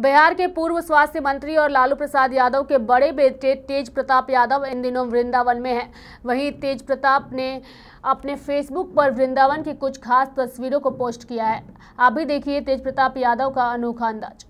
बिहार के पूर्व स्वास्थ्य मंत्री और लालू प्रसाद यादव के बड़े बेटे तेज प्रताप यादव इन दिनों वृंदावन में हैं वहीं तेज प्रताप ने अपने फेसबुक पर वृंदावन की कुछ खास तस्वीरों को पोस्ट किया है आप भी देखिए तेज प्रताप यादव का अनोखा अंदाज़